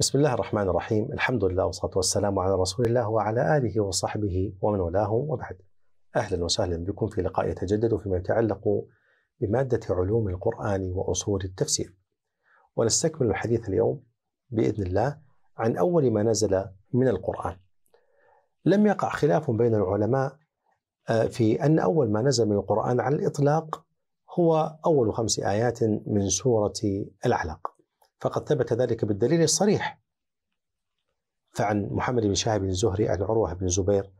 بسم الله الرحمن الرحيم الحمد لله والصلاة والسلام على رسول الله وعلى آله وصحبه ومن والاه وبعد أهلا وسهلا بكم في لقاء يتجدد فيما يتعلق بمادة علوم القرآن وأصول التفسير ونستكمل الحديث اليوم بإذن الله عن أول ما نزل من القرآن لم يقع خلاف بين العلماء آه، في أن أول ما نزل من القرآن على الإطلاق هو أول خمس آيات من سورة العلق فقد ثبت ذلك بالدليل الصريح فعن محمد بن شهاب الزهري عن عروة بن الزبير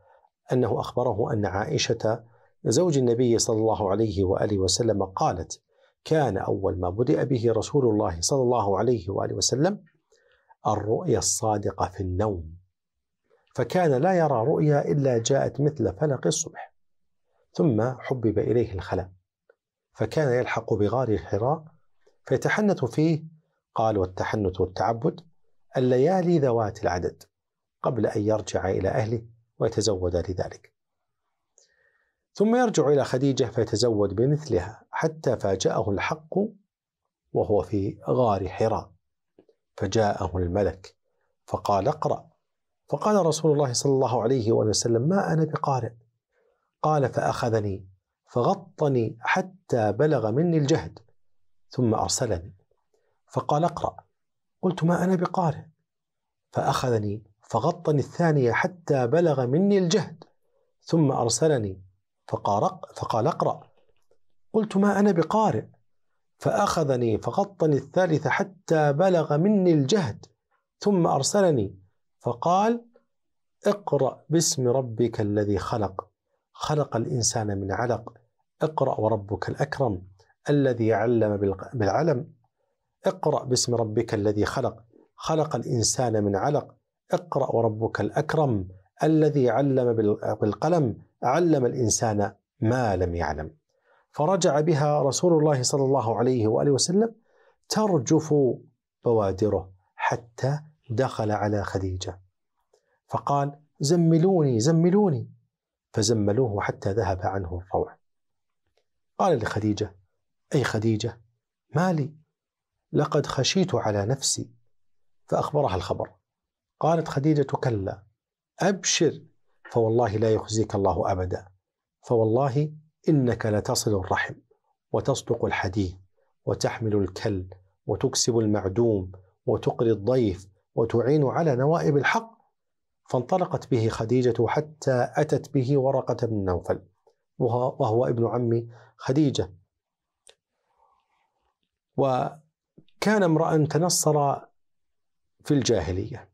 أنه أخبره أن عائشة زوج النبي صلى الله عليه وآله وسلم قالت كان أول ما بدأ به رسول الله صلى الله عليه وآله وسلم الرؤيا الصادقة في النوم فكان لا يرى رؤيا إلا جاءت مثل فلق الصبح ثم حبب إليه الخلاء فكان يلحق بغار الحراء فيتحنث فيه قال والتحنث والتعبد الليالي ذوات العدد قبل أن يرجع إلى أهله ويتزود لذلك ثم يرجع إلى خديجة فيتزود بمثلها حتى فاجأه الحق وهو في غار حراء فجاءه الملك فقال اقرأ فقال رسول الله صلى الله عليه وآله وسلم ما أنا بقارئ قال فأخذني فغطني حتى بلغ مني الجهد ثم أرسلني فقال اقرأ قلت ما أنا بقارئ فأخذني فغطني الثانية حتى بلغ مني الجهد ثم أرسلني فقال, فقال اقرأ قلت ما أنا بقارئ فأخذني فغطني الثالثة حتى بلغ مني الجهد ثم أرسلني فقال اقرأ باسم ربك الذي خلق خلق الإنسان من علق اقرأ وربك الأكرم الذي علم بالعلم اقرأ باسم ربك الذي خلق خلق الإنسان من علق اقرأ وربك الأكرم الذي علم بالقلم علم الإنسان ما لم يعلم فرجع بها رسول الله صلى الله عليه وآله وسلم ترجف بوادره حتى دخل على خديجة فقال زملوني زملوني فزملوه حتى ذهب عنه الروع قال لخديجة أي خديجة ما لي لقد خشيت على نفسي فأخبرها الخبر قالت خديجة كلا أبشر فوالله لا يخزيك الله أبدا فوالله إنك لتصل الرحم وتصدق الحديث وتحمل الكل وتكسب المعدوم وتقري الضيف وتعين على نوائب الحق فانطلقت به خديجة حتى أتت به ورقة بن نوفل وهو ابن عم خديجة و كان امرأ تنصر في الجاهلية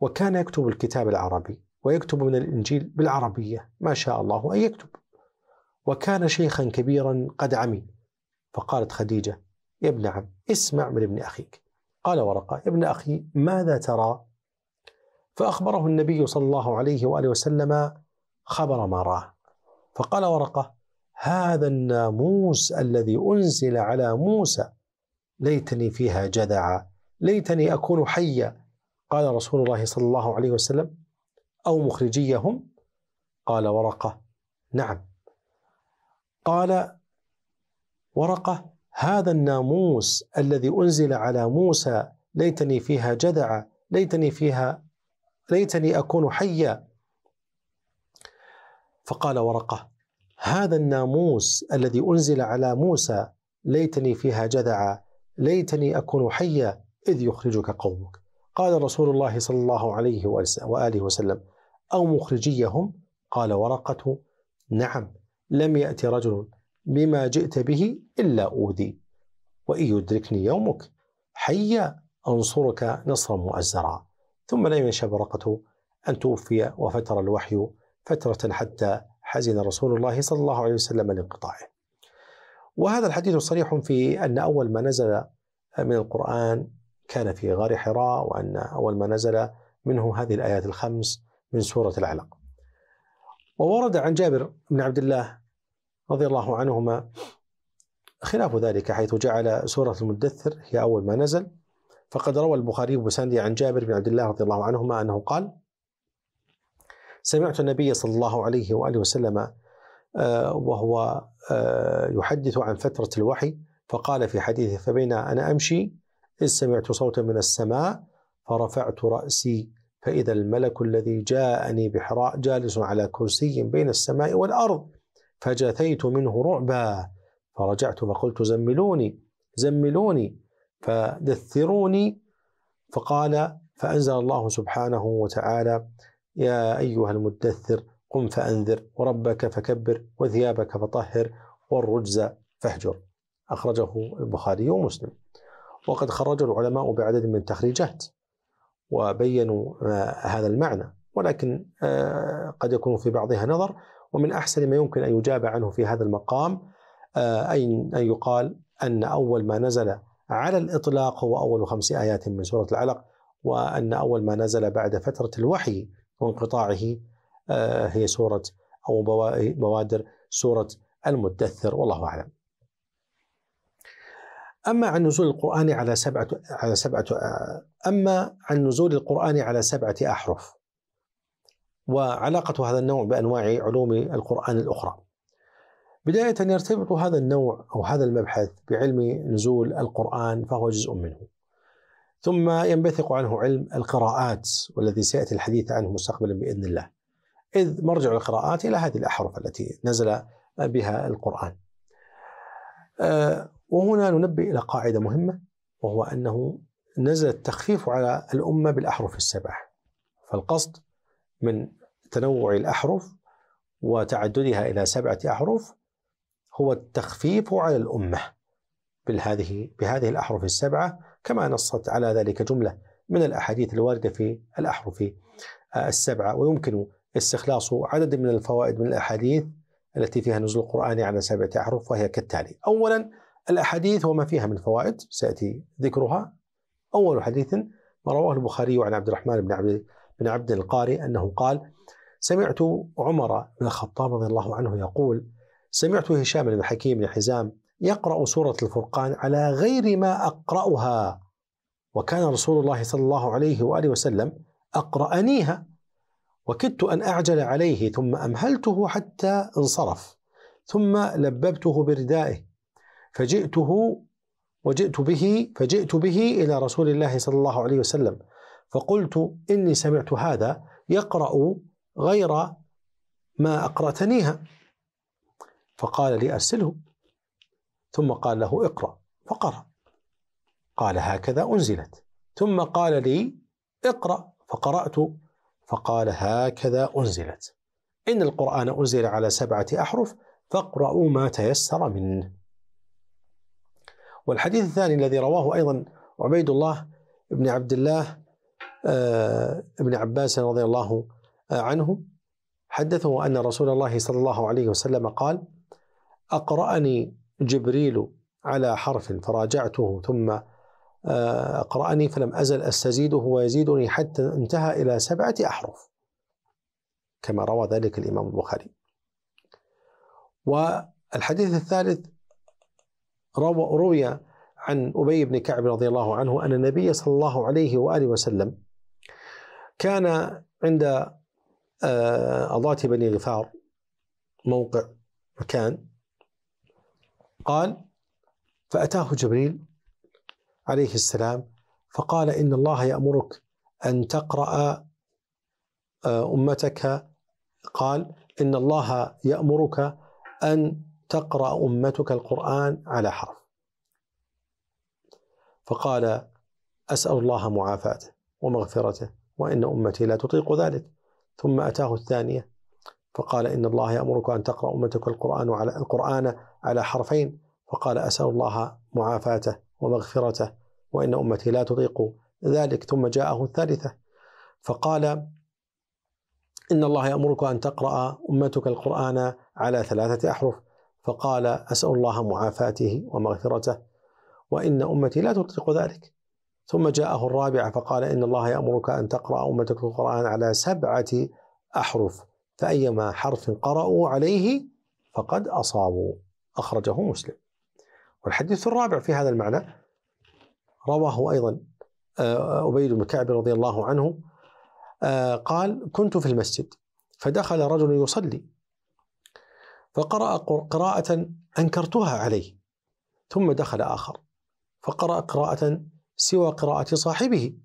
وكان يكتب الكتاب العربي ويكتب من الإنجيل بالعربية ما شاء الله أن يكتب وكان شيخا كبيرا قد عمي فقالت خديجة يا ابن عم اسمع من ابن أخيك قال ورقة ابن أخي ماذا ترى فأخبره النبي صلى الله عليه وآله وسلم خبر ما رأى فقال ورقة هذا الناموس الذي أنزل على موسى ليتني فيها جذعا ليتني أكون حيا قال رسول الله صلى الله عليه وسلم أو مخرجيهم قال ورقة نعم قال ورقة هذا الناموس الذي أنزل على موسى ليتني فيها جذعا ليتني فيها ليتني أكون حيا فقال ورقة هذا الناموس الذي أنزل على موسى ليتني فيها جذعا ليتني أكون حيا إذ يخرجك قومك قال رسول الله صلى الله عليه وآله وسلم أو مخرجيهم قال ورقة نعم لم يأتي رجل بما جئت به إلا أودي وإن يدركني يومك حيا أنصرك نصرا مؤزرا ثم لم ينشب ورقة أن توفي وفتر الوحي فترة حتى حزن رسول الله صلى الله عليه وسلم لانقطاعه وهذا الحديث صريح في أن أول ما نزل من القرآن كان في غار حراء وأن أول ما نزل منه هذه الآيات الخمس من سورة العلق وورد عن جابر بن عبد الله رضي الله عنهما خلاف ذلك حيث جعل سورة المدثر هي أول ما نزل فقد روى البخاري بسنده عن جابر بن عبد الله رضي الله عنهما أنه قال سمعت النبي صلى الله عليه وآله وسلم آه، وهو آه، يحدث عن فترة الوحي فقال في حديثه فبين أنا أمشي إذ سمعت صوتا من السماء فرفعت رأسي فإذا الملك الذي جاءني بحراء جالس على كرسي بين السماء والأرض فجثيت منه رعبا فرجعت فقلت زملوني زملوني فدثروني فقال فأنزل الله سبحانه وتعالى يا أيها المدثر قم فأنذر وربك فكبر وثيابك فطهر والرجز فاهجر أخرجه البخاري ومسلم وقد خرج العلماء بعدد من تخريجات وبينوا آه، هذا المعنى ولكن آه، قد يكون في بعضها نظر ومن أحسن ما يمكن أن يجاب عنه في هذا المقام آه، أن يقال أن أول ما نزل على الإطلاق هو أول خمس آيات من سورة العلق وأن أول ما نزل بعد فترة الوحي وانقطاعه آه، هي سورة أو بوادر سورة المدثر والله أعلم أما عن نزول القرآن على سبعة على سبعة آه، أما عن نزول القرآن على سبعة أحرف وعلاقة هذا النوع بأنواع علوم القرآن الأخرى بداية يرتبط هذا النوع أو هذا المبحث بعلم نزول القرآن فهو جزء منه ثم ينبثق عنه علم القراءات والذي سيأتي الحديث عنه مستقبلا بإذن الله إذ مرجع القراءات إلى هذه الأحرف التي نزل بها القرآن آه، وهنا ننبه إلى قاعدة مهمة وهو أنه نزل التخفيف على الأمة بالأحرف السبع فالقصد من تنوع الأحرف وتعددها إلى سبعة أحرف هو التخفيف على الأمة بهذه بهذه الأحرف السبعة كما نصت على ذلك جملة من الأحاديث الواردة في الأحرف السبعة ويمكن استخلاص عدد من الفوائد من الأحاديث التي فيها نزول القرآن على سبعة أحرف وهي كالتالي أولا الأحاديث وما فيها من فوائد سيأتي ذكرها أول حديث ما رواه البخاري عن عبد الرحمن بن عبد بن عبد القاري أنه قال سمعت عمر بن الخطاب رضي الله عنه يقول سمعت هشام بن حكيم بن حزام يقرأ سورة الفرقان على غير ما أقرأها وكان رسول الله صلى الله عليه وآله وسلم أقرأنيها وكدت أن أعجل عليه ثم أمهلته حتى انصرف ثم لببته بردائه فجئته وجئت به فجئت به إلى رسول الله صلى الله عليه وسلم فقلت إني سمعت هذا يقرأ غير ما أقرأتنيها فقال لي أرسله ثم قال له اقرأ فقرأ قال هكذا أنزلت ثم قال لي اقرأ فقرأت فقال هكذا أنزلت إن القرآن أنزل على سبعة أحرف فاقرأوا ما تيسر منه والحديث الثاني الذي رواه أيضا عبيد الله بن عبد الله آه، بن عباس رضي الله عنه حدثه أن رسول الله صلى الله عليه وسلم قال أقرأني جبريل على حرف فراجعته ثم آه، أقرأني فلم أزل أستزيده ويزيدني حتى انتهى إلى سبعة أحرف كما روى ذلك الإمام البخاري والحديث الثالث روي عن أبي بن كعب رضي الله عنه أن النبي صلى الله عليه وآله وسلم كان عند آه، أضاة بني غفار موقع مكان قال فأتاه جبريل عليه السلام فقال إن الله يأمرك أن تقرأ آه، أمتك قال إن الله يأمرك أن تقرأ أمتك القرآن على حرف فقال أسأل الله معافاته ومغفرته وإن أمتي لا تطيق ذلك ثم أتاه الثانية فقال إن الله يأمرك أن تقرأ أمتك القرآن على القرآن على حرفين فقال أسأل الله معافاته ومغفرته وإن أمتي لا تطيق ذلك ثم جاءه الثالثة فقال إن الله يأمرك أن تقرأ أمتك القرآن على ثلاثة أحرف فقال أسأل الله معافاته ومغفرته وإن أمتي لا تطيق ذلك ثم جاءه الرابعة فقال إن الله يأمرك أن تقرأ أمتك القرآن على سبعة أحرف فأيما حرف قرأوا عليه فقد أصابوا أخرجه مسلم والحديث الرابع في هذا المعنى رواه أيضا آه، أبي بن كعب رضي الله عنه آه، قال كنت في المسجد فدخل رجل يصلي فقرأ قراءة أنكرتها عليه ثم دخل آخر فقرأ قراءة سوى قراءة صاحبه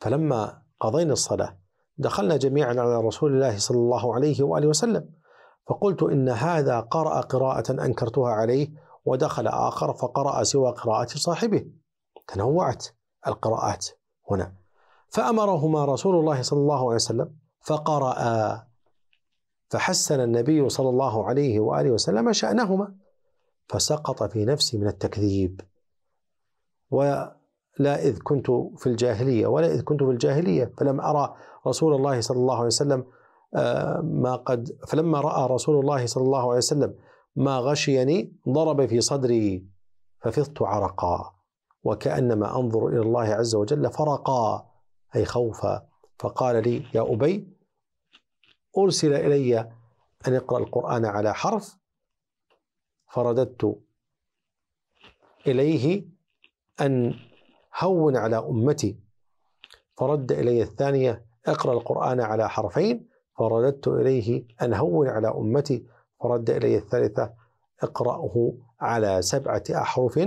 فلما قضينا الصلاة دخلنا جميعا على رسول الله صلى الله عليه وآله وسلم فقلت إن هذا قرأ قراءة أنكرتها عليه ودخل آخر فقرأ سوى قراءة صاحبه تنوعت القراءات هنا فأمرهما رسول الله صلى الله عليه وسلم فقرأ فحسن النبي صلى الله عليه وآله وسلم شأنهما فسقط في نفسي من التكذيب ولا إذ كنت في الجاهلية ولا إذ كنت في الجاهلية فلم أرى رسول الله صلى الله عليه وسلم آه، ما قد فلما رأى رسول الله صلى الله عليه وسلم ما غشيني ضرب في صدري ففضت عرقا وكأنما أنظر إلى الله عز وجل فرقا أي خوفا فقال لي يا أبي أرسل إلي أن اقرأ القرآن على حرف فرددت إليه أن هون على أمتي فرد إلي الثانية اقرأ القرآن على حرفين فرددت إليه أن هون على أمتي ورد إلي الثالثة اقرأه على سبعة أحرف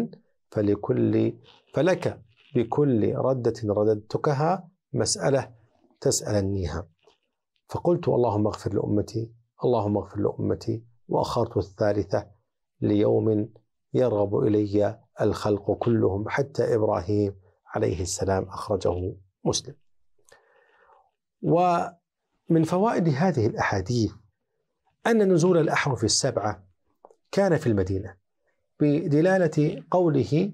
فلكل فلك بكل ردة رددتكها مسألة تسألنيها فقلت اللهم اغفر لأمتي اللهم اغفر لأمتي وأخرت الثالثة ليوم يرغب إلي الخلق كلهم حتى إبراهيم عليه السلام أخرجه مسلم ومن فوائد هذه الأحاديث أن نزول الأحرف السبعة كان في المدينة بدلالة قوله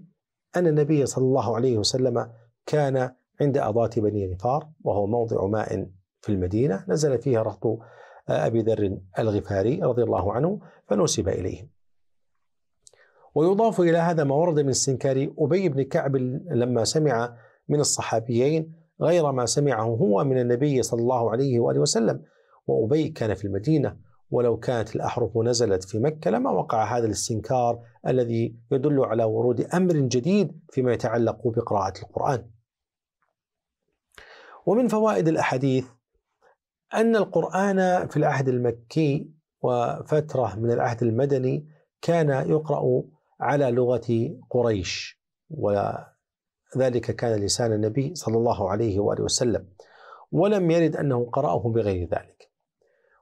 أن النبي صلى الله عليه وسلم كان عند أضات بني غفار وهو موضع ماء في المدينة نزل فيها رهط آه، أبي ذر الغفاري رضي الله عنه فنسب إليهم ويضاف إلى هذا ما ورد من استنكار أبي بن كعب لما سمع من الصحابيين غير ما سمعه هو من النبي صلى الله عليه وآله وسلم وأبي كان في المدينة ولو كانت الأحرف نزلت في مكة لما وقع هذا الاستنكار الذي يدل على ورود أمر جديد فيما يتعلق بقراءة القرآن ومن فوائد الأحاديث أن القرآن في العهد المكي وفترة من العهد المدني كان يقرأ على لغة قريش وذلك كان لسان النبي صلى الله عليه وآله وسلم ولم يرد أنه قرأه بغير ذلك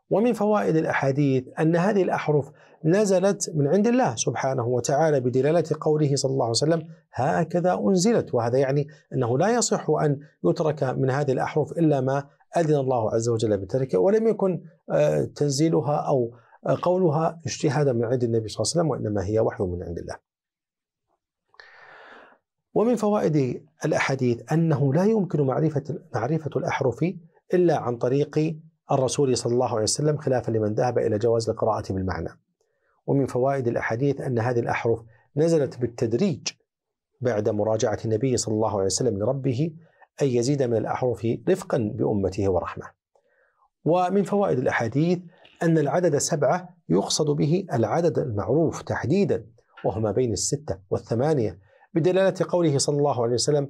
ومن فوائد الأحاديث أن هذه الأحرف نزلت من عند الله سبحانه وتعالى بدلالة قوله صلى الله عليه وسلم هكذا أنزلت وهذا يعني أنه لا يصح أن يترك من هذه الأحرف إلا ما أذن الله عز وجل بتركه ولم يكن آه، تنزيلها أو آه، قولها اجتهادا من عند النبي صلى الله عليه وسلم وإنما هي وحي من عند الله ومن فوائد الأحاديث أنه لا يمكن معرفة معرفة الأحرف إلا عن طريق الرسول صلى الله عليه وسلم خلافا لمن ذهب إلى جواز القراءة بالمعنى ومن فوائد الأحاديث أن هذه الأحرف نزلت بالتدريج بعد مراجعة النبي صلى الله عليه وسلم لربه أن يزيد من الأحرف رفقا بأمته ورحمة ومن فوائد الأحاديث أن العدد سبعة يقصد به العدد المعروف تحديدا وهو ما بين الستة والثمانية بدلالة قوله صلى الله عليه وسلم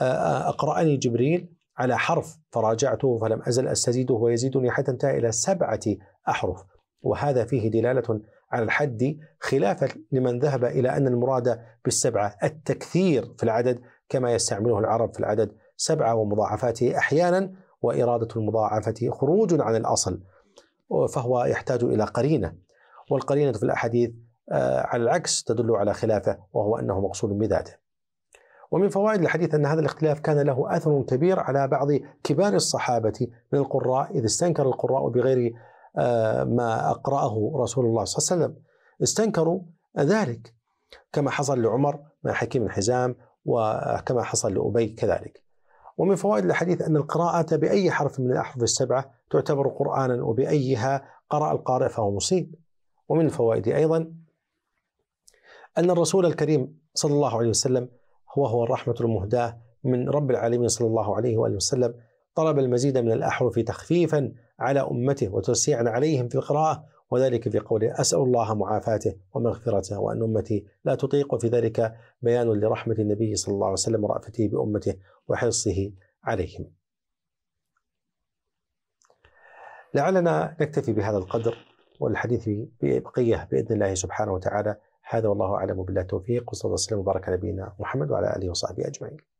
آه، آه، أقرأني جبريل على حرف فراجعته فلم أزل أستزيده ويزيدني حتى انتهى إلى سبعة أحرف وهذا فيه دلالة على الحد خلافا لمن ذهب إلى أن المراد بالسبعة التكثير في العدد كما يستعمله العرب في العدد سبعة ومضاعفاته أحيانا وإرادة المضاعفة خروج عن الأصل فهو يحتاج إلى قرينة والقرينة في الأحاديث آه، على العكس تدل على خلافه وهو أنه مقصود بذاته ومن فوائد الحديث أن هذا الاختلاف كان له أثر كبير على بعض كبار الصحابة من القراء إذ استنكر القراء بغير آه، ما أقرأه رسول الله صلى الله عليه وسلم استنكروا ذلك كما حصل لعمر مع حكيم الحزام وكما حصل لأبي كذلك ومن فوائد الحديث أن القراءة بأي حرف من الأحرف السبعة تعتبر قرآنا وبأيها قرأ القارئ فهو مصيب ومن الفوائد أيضا أن الرسول الكريم صلى الله عليه وسلم وهو الرحمة المهداة من رب العالمين صلى الله عليه وآله وسلم طلب المزيد من الأحرف تخفيفا على أمته وتوسيعا عليهم في القراءة وذلك في قوله أسأل الله معافاته ومغفرته وأن أمتي لا تطيق وفي ذلك بيان لرحمة النبي صلى الله عليه وسلم ورأفته بأمته وحرصه عليهم لعلنا نكتفي بهذا القدر والحديث ببقية بإذن الله سبحانه وتعالى هذا والله أعلم بالله التوفيق وصلى الله وسلم وبارك على نبينا محمد وعلى آله وصحبه أجمعين